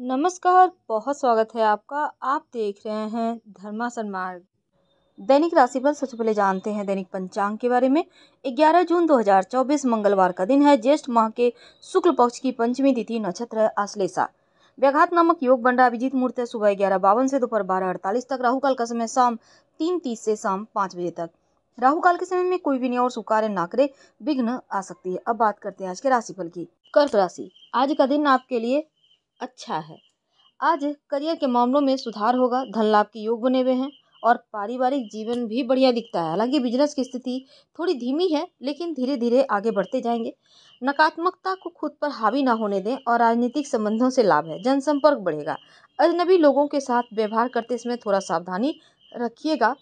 नमस्कार बहुत स्वागत है आपका आप देख रहे हैं धर्मासन मार्ग दैनिक पर सबसे पहले जानते हैं दैनिक पंचांग के बारे में 11 जून 2024 मंगलवार का दिन है ज्येष्ठ माह के शुक्ल पक्ष की पंचमी तिथि नक्षत्र आश्लेषा व्याघात नामक योग बन रहा अभिजीत मुहूर्त है सुबह ग्यारह बावन से दोपहर बारह अड़तालीस तक राहुकाल का समय शाम तीन तीस से शाम पाँच बजे तक राहु काल के समय में कोई भी नहीं और सुकार ना करे विघ्न आ सकती है अब बात करते हैं आज के राशिफल की कर्क राशि आज का दिन आपके लिए अच्छा है आज करियर के मामलों में सुधार होगा धन लाभ के योग बने हुए हैं और पारिवारिक जीवन भी बढ़िया दिखता है हालांकि बिजनेस की स्थिति थोड़ी धीमी है लेकिन धीरे धीरे आगे बढ़ते जाएंगे नकारात्मकता को खुद पर हावी ना होने दें और राजनीतिक संबंधों से लाभ है जनसंपर्क बढ़ेगा अजनबी लोगों के साथ व्यवहार करते समय थोड़ा सावधानी रखिएगा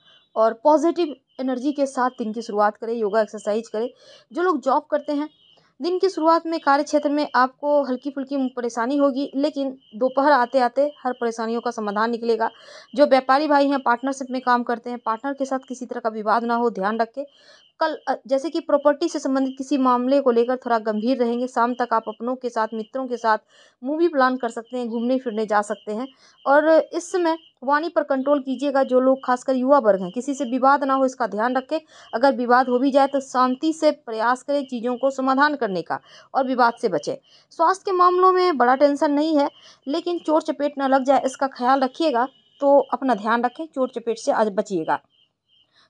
और पॉजिटिव एनर्जी के साथ दिन की शुरुआत करें योगा एक्सरसाइज करें जो लोग जॉब करते हैं दिन की शुरुआत में कार्य क्षेत्र में आपको हल्की फुल्की परेशानी होगी लेकिन दोपहर आते आते हर परेशानियों का समाधान निकलेगा जो व्यापारी भाई हैं पार्टनरशिप में काम करते हैं पार्टनर के साथ किसी तरह का विवाद ना हो ध्यान रखें कल जैसे कि प्रॉपर्टी से संबंधित किसी मामले को लेकर थोड़ा गंभीर रहेंगे शाम तक आप अपनों के साथ मित्रों के साथ मूवी प्लान कर सकते हैं घूमने फिरने जा सकते हैं और इस समय वाणी पर कंट्रोल कीजिएगा जो लोग खासकर युवा वर्ग हैं किसी से विवाद ना हो इसका ध्यान रखें अगर विवाद हो भी जाए तो शांति से प्रयास करें चीज़ों को समाधान करने का और विवाद से बचें स्वास्थ्य के मामलों में बड़ा टेंशन नहीं है लेकिन चोट चपेट ना लग जाए इसका ख्याल रखिएगा तो अपना ध्यान रखें चोट चपेट से आज बचिएगा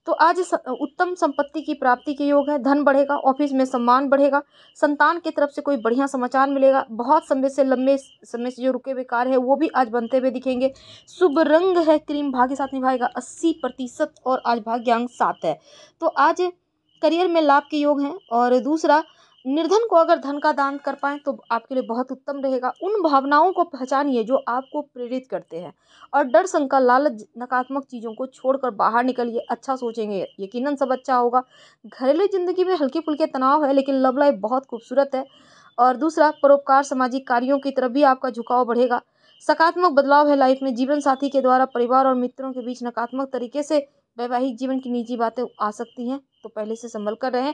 तो आज उत्तम संपत्ति की प्राप्ति के योग है धन बढ़ेगा ऑफिस में सम्मान बढ़ेगा संतान की तरफ से कोई बढ़िया समाचार मिलेगा बहुत समय से लंबे समय से जो रुके हुए कार्य है वो भी आज बनते हुए दिखेंगे शुभ रंग है क्रीम भाग्य साथ निभाएगा अस्सी प्रतिशत और आज भाग्यांक सात है तो आज करियर में लाभ के योग हैं और दूसरा निर्धन को अगर धन का दान कर पाएँ तो आपके लिए बहुत उत्तम रहेगा उन भावनाओं को पहचानिए जो आपको प्रेरित करते हैं और डर शंका लालच नकारात्मक चीज़ों को छोड़कर बाहर निकलिए अच्छा सोचेंगे यकीनन सब अच्छा होगा घरेलू ज़िंदगी में हल्के फुल्के तनाव है लेकिन लव लाइफ बहुत खूबसूरत है और दूसरा परोपकार सामाजिक कार्यों की तरफ भी आपका झुकाव बढ़ेगा सकारात्मक बदलाव है लाइफ में जीवन साथी के द्वारा परिवार और मित्रों के बीच नकारात्मक तरीके से वैवाहिक जीवन की निजी बातें आ सकती हैं तो पहले से संभल कर रहें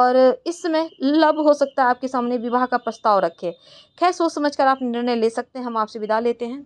और इस समय लव हो सकता है आपके सामने विवाह का प्रस्ताव रखे खैर सोच समझ कर आप निर्णय ले सकते हैं हम आपसे विदा लेते हैं